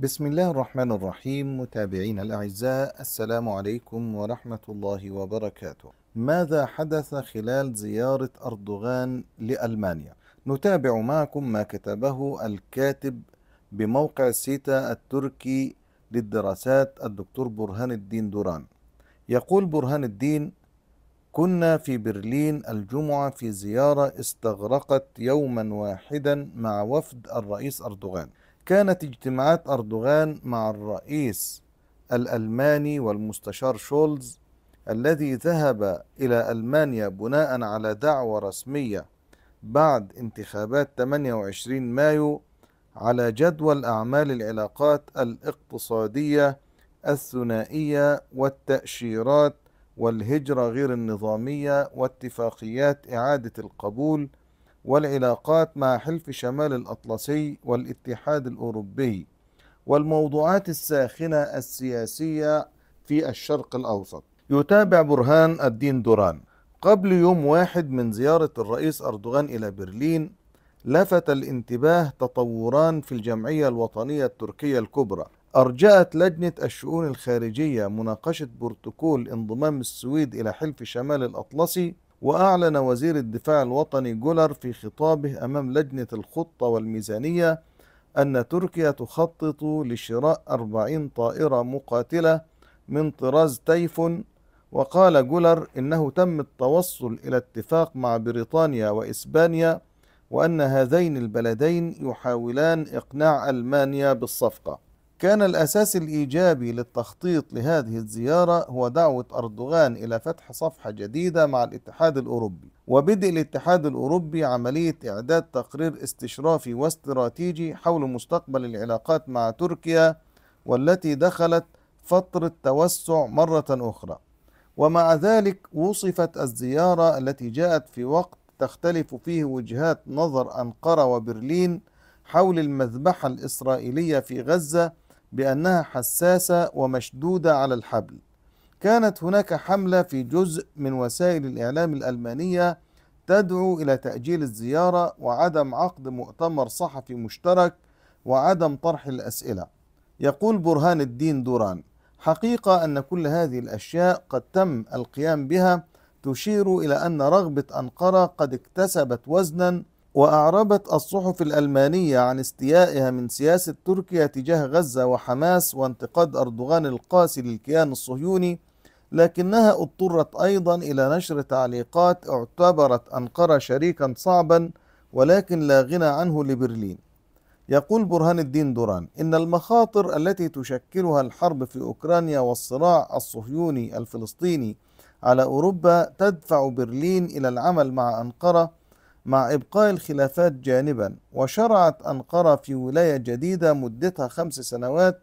بسم الله الرحمن الرحيم متابعينا الأعزاء السلام عليكم ورحمة الله وبركاته ماذا حدث خلال زيارة أردوغان لألمانيا؟ نتابع معكم ما كتبه الكاتب بموقع سيتا التركي للدراسات الدكتور برهان الدين دوران يقول برهان الدين كنا في برلين الجمعة في زيارة استغرقت يوما واحدا مع وفد الرئيس أردوغان كانت اجتماعات أردوغان مع الرئيس الألماني والمستشار شولز الذي ذهب إلى ألمانيا بناء على دعوة رسمية بعد انتخابات 28 مايو على جدول أعمال العلاقات الاقتصادية الثنائية والتأشيرات والهجرة غير النظامية واتفاقيات إعادة القبول والعلاقات مع حلف شمال الأطلسي والاتحاد الأوروبي والموضوعات الساخنة السياسية في الشرق الأوسط يتابع برهان الدين دوران قبل يوم واحد من زيارة الرئيس أردوغان إلى برلين لفت الانتباه تطوران في الجمعية الوطنية التركية الكبرى أرجأت لجنة الشؤون الخارجية مناقشة بروتوكول انضمام السويد إلى حلف شمال الأطلسي وأعلن وزير الدفاع الوطني جولر في خطابه أمام لجنة الخطة والميزانية أن تركيا تخطط لشراء 40 طائرة مقاتلة من طراز تيفون وقال جولر إنه تم التوصل إلى اتفاق مع بريطانيا وإسبانيا وأن هذين البلدين يحاولان إقناع ألمانيا بالصفقة كان الأساس الإيجابي للتخطيط لهذه الزيارة هو دعوة أردوغان إلى فتح صفحة جديدة مع الاتحاد الأوروبي وبدء الاتحاد الأوروبي عملية إعداد تقرير استشرافي واستراتيجي حول مستقبل العلاقات مع تركيا والتي دخلت فترة توسع مرة أخرى ومع ذلك وصفت الزيارة التي جاءت في وقت تختلف فيه وجهات نظر أنقرة وبرلين حول المذبحة الإسرائيلية في غزة بأنها حساسة ومشدودة على الحبل كانت هناك حملة في جزء من وسائل الإعلام الألمانية تدعو إلى تأجيل الزيارة وعدم عقد مؤتمر صحفي مشترك وعدم طرح الأسئلة يقول برهان الدين دوران حقيقة أن كل هذه الأشياء قد تم القيام بها تشير إلى أن رغبة أنقرة قد اكتسبت وزنا وأعربت الصحف الألمانية عن استيائها من سياسة تركيا تجاه غزة وحماس وانتقاد أردوغان القاسي للكيان الصهيوني لكنها اضطرت أيضا إلى نشر تعليقات اعتبرت أنقرة شريكا صعبا ولكن لا غنى عنه لبرلين يقول برهان الدين دوران إن المخاطر التي تشكلها الحرب في أوكرانيا والصراع الصهيوني الفلسطيني على أوروبا تدفع برلين إلى العمل مع أنقرة مع إبقاء الخلافات جانبا وشرعت أنقرة في ولاية جديدة مدتها خمس سنوات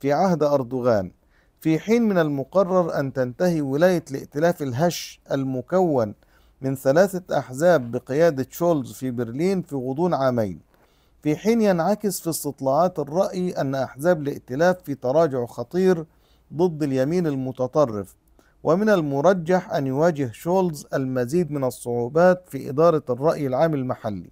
في عهد أردوغان في حين من المقرر أن تنتهي ولاية الائتلاف الهش المكون من ثلاثة أحزاب بقيادة شولز في برلين في غضون عامين في حين ينعكس في استطلاعات الرأي أن أحزاب الائتلاف في تراجع خطير ضد اليمين المتطرف ومن المرجح أن يواجه شولز المزيد من الصعوبات في إدارة الرأي العام المحلي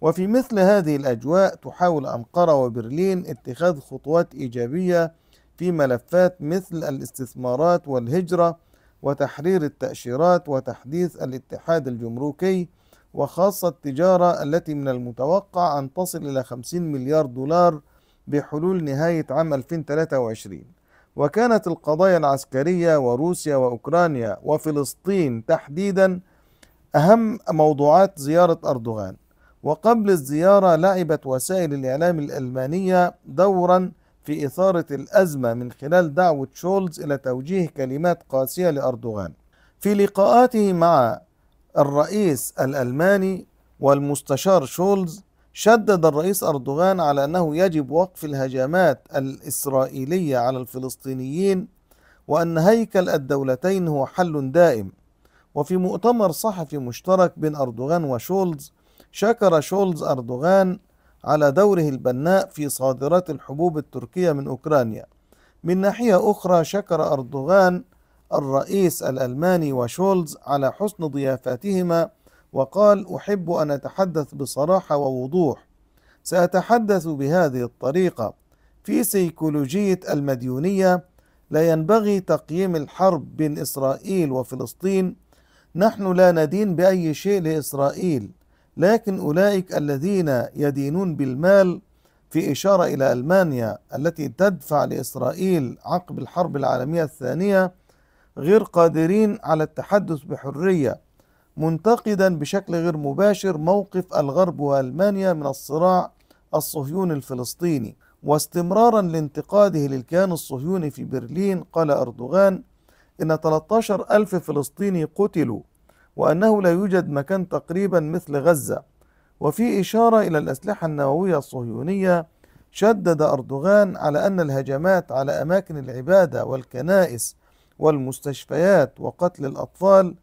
وفي مثل هذه الأجواء تحاول أنقرة وبرلين اتخاذ خطوات إيجابية في ملفات مثل الاستثمارات والهجرة وتحرير التأشيرات وتحديث الاتحاد الجمركي وخاصة التجارة التي من المتوقع أن تصل إلى 50 مليار دولار بحلول نهاية عام 2023 وكانت القضايا العسكرية وروسيا وأوكرانيا وفلسطين تحديدا أهم موضوعات زيارة أردوغان وقبل الزيارة لعبت وسائل الإعلام الألمانية دورا في إثارة الأزمة من خلال دعوة شولز إلى توجيه كلمات قاسية لأردوغان في لقاءاته مع الرئيس الألماني والمستشار شولز شدد الرئيس أردوغان على أنه يجب وقف الهجمات الإسرائيلية على الفلسطينيين وأن هيكل الدولتين هو حل دائم وفي مؤتمر صحفي مشترك بين أردوغان وشولز شكر شولز أردوغان على دوره البناء في صادرات الحبوب التركية من أوكرانيا من ناحية أخرى شكر أردوغان الرئيس الألماني وشولز على حسن ضيافاتهما وقال أحب أن أتحدث بصراحة ووضوح سأتحدث بهذه الطريقة في سيكولوجية المديونية لا ينبغي تقييم الحرب بين إسرائيل وفلسطين نحن لا ندين بأي شيء لإسرائيل لكن أولئك الذين يدينون بالمال في إشارة إلى ألمانيا التي تدفع لإسرائيل عقب الحرب العالمية الثانية غير قادرين على التحدث بحرية منتقدا بشكل غير مباشر موقف الغرب والمانيا من الصراع الصهيوني الفلسطيني واستمرارا لانتقاده للكيان الصهيوني في برلين قال أردوغان إن 13 ألف فلسطيني قتلوا وأنه لا يوجد مكان تقريبا مثل غزة وفي إشارة إلى الأسلحة النووية الصهيونية شدد أردوغان على أن الهجمات على أماكن العبادة والكنائس والمستشفيات وقتل الأطفال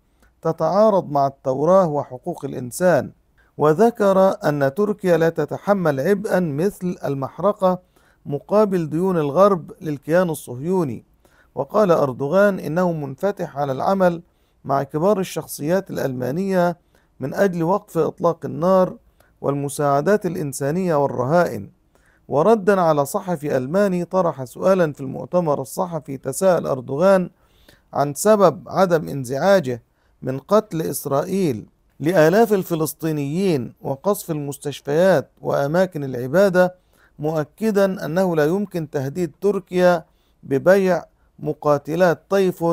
تتعارض مع التوراة وحقوق الإنسان وذكر أن تركيا لا تتحمل عبئا مثل المحرقة مقابل ديون الغرب للكيان الصهيوني وقال أردوغان إنه منفتح على العمل مع كبار الشخصيات الألمانية من أجل وقف إطلاق النار والمساعدات الإنسانية والرهائن وردا على صحفي ألماني طرح سؤالا في المؤتمر الصحفي تساءل أردوغان عن سبب عدم انزعاجه من قتل إسرائيل لآلاف الفلسطينيين وقصف المستشفيات وأماكن العبادة مؤكدا أنه لا يمكن تهديد تركيا ببيع مقاتلات طيف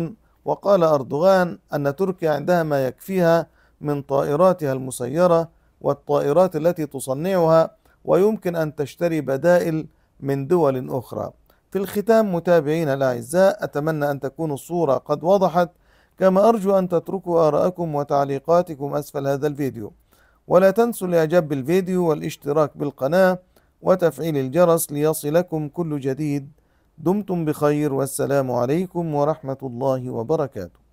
وقال أردوغان أن تركيا عندها ما يكفيها من طائراتها المسيرة والطائرات التي تصنعها ويمكن أن تشتري بدائل من دول أخرى في الختام متابعينا الأعزاء أتمنى أن تكون الصورة قد وضحت كما أرجو أن تتركوا آراءكم وتعليقاتكم أسفل هذا الفيديو ولا تنسوا الإعجاب بالفيديو والاشتراك بالقناة وتفعيل الجرس ليصلكم كل جديد دمتم بخير والسلام عليكم ورحمة الله وبركاته